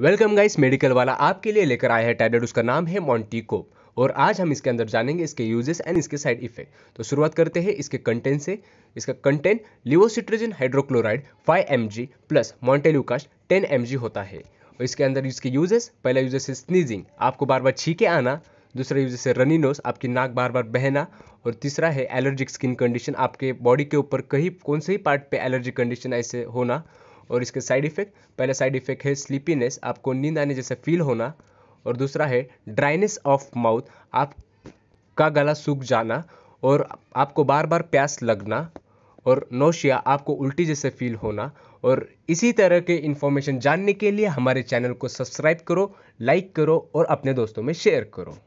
welcome guys medical वाला आपके लिए लेकर आया है टैबलेट उसका नाम है मॉन्टीकोप और आज हम इसके अंदर जानेंगे इसके यूजेस एंड इसके साइड इफेक्ट तो शुरुआत करते हैं इसके कंटेंट से इसका content levocetirizine hydrochloride 5 M plus montelukast 10 M होता है और इसके अंदर इसके यूजेस पहला यूजेस है स्नीजिंग आपको बार बार छीके आना दूसरा यूजेस है रनी नोज आपकी नाक बार बार बहना और तीसरा है एलर्जिक स्किन कंडीशन आपके बॉडी के ऊपर कहीं कौन से ही पार्ट पर एलर्जिक कंडीशन ऐसे होना और इसके साइड इफेक्ट पहला साइड इफेक्ट है स्लीपीनेस आपको नींद आने जैसा फील होना और दूसरा है ड्राइनेस ऑफ माउथ आपका गला सूख जाना और आपको बार बार प्यास लगना और नोशिया आपको उल्टी जैसे फील होना और इसी तरह के इन्फॉर्मेशन जानने के लिए हमारे चैनल को सब्सक्राइब करो लाइक करो और अपने दोस्तों में शेयर करो